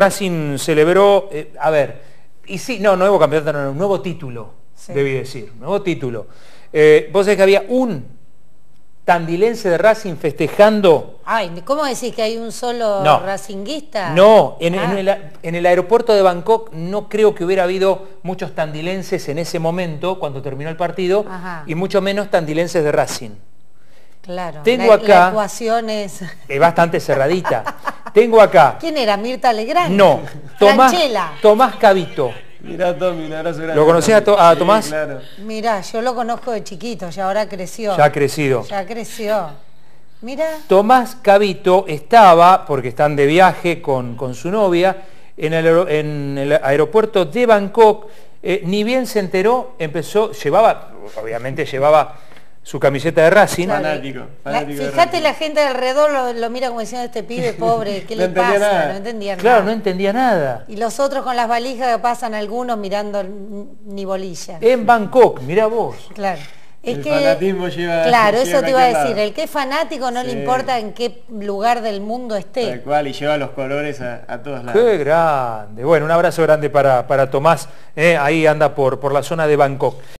Racing celebró, eh, a ver, y sí, no, nuevo campeonato, no, no nuevo título, debí decir, nuevo título. Eh, vos sabés que había un tandilense de Racing festejando. Ay, ¿cómo decís que hay un solo racinguista? No, ah. en, el, aeropuerto de Bangkok no creo que hubiera habido muchos tandilenses en ese momento, cuando terminó el partido, y mucho menos tandilenses de Racing. Claro, Tengo acá, es bastante cerradita. Tengo acá. ¿Quién era? ¿Mirta Legrand? No. Tomás, Tomás Cabito. Mirá, Tommy, un ¿Lo conocés a, Tomás? Sí, claro. Mirá, yo lo conozco de chiquito, ya ahora creció. Ya ha crecido. Ya creció. Mira. Tomás Cabito estaba, porque están de viaje con, con su novia, en el, aeropuerto de Bangkok. Eh, ni bien se enteró, empezó, llevaba, obviamente llevaba su camiseta de Racing. Fanático, fíjate la gente alrededor lo, mira como diciendo este pibe pobre, ¿qué le pasa? No entendía nada. Claro, no entendía nada. Y los otros con las valijas que pasan algunos mirando ni bolilla. En Bangkok, mira vos. Claro. Es el fanatismo lleva... Claro, eso te iba a decir. El que es fanático no le importa en qué lugar del mundo esté. Tal cual, y lleva los colores a, a todos lados. ¡Qué grande! Bueno, un abrazo grande para, para Tomás. Eh, ahí anda por, por la zona de Bangkok.